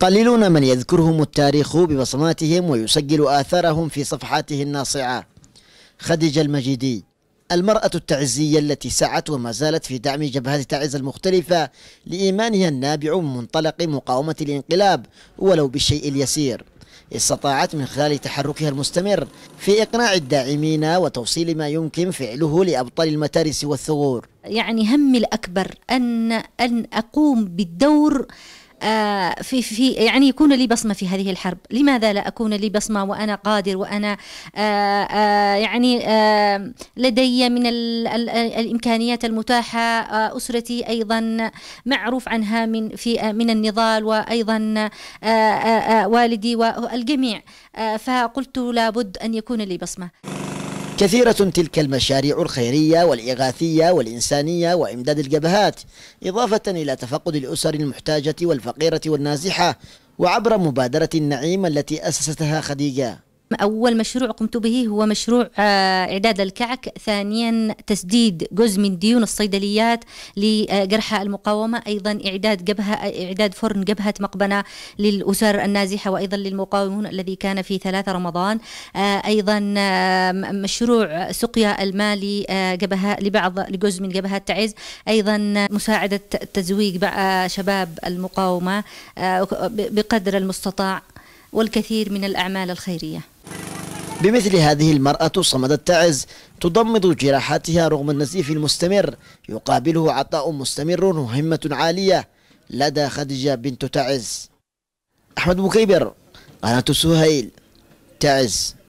قليلون من يذكرهم التاريخ ببصماتهم ويسجل آثارهم في صفحاته الناصعة خديجة المجيدي المرأة التعزية التي سعت وما زالت في دعم جبهات تعز المختلفة لإيمانها النابع من منطلق مقاومة الانقلاب ولو بالشيء اليسير استطاعت من خلال تحركها المستمر في إقناع الداعمين وتوصيل ما يمكن فعله لأبطال المتارس والثغور يعني همي الأكبر أن, أن أقوم بالدور آه، في في يعني يكون لي بصمه في هذه الحرب، لماذا لا اكون لي بصمه وانا قادر وانا آه، آه، يعني لدي من الامكانيات المتاحه اسرتي ايضا معروف عنها من في من النضال وايضا والدي والجميع فقلت لابد ان يكون لي بصمه. كثيرة تلك المشاريع الخيرية والإغاثية والإنسانية وإمداد الجبهات إضافة إلى تفقد الأسر المحتاجة والفقيرة والنازحة وعبر مبادرة النعيم التي أسستها خديجة أول مشروع قمت به هو مشروع آه، إعداد الكعك ثانيا تسديد جزء من ديون الصيدليات لجرحى المقاومة أيضا إعداد جبهة إعداد فرن جبهة مقبنة للأسر النازحة وأيضا للمقاومون الذي كان في ثلاثة رمضان آه، أيضا آه، مشروع سقيا المالي جبهة لبعض لجزء من جبهة تعز أيضا مساعدة تزويج شباب المقاومة بقدر المستطاع والكثير من الأعمال الخيرية بمثل هذه المرأة صمدت تعز تضمد جراحاتها رغم النزيف المستمر يقابله عطاء مستمر وهمة عالية لدى خديجة بنت تعز أحمد مكيبر قناة سهيل تعز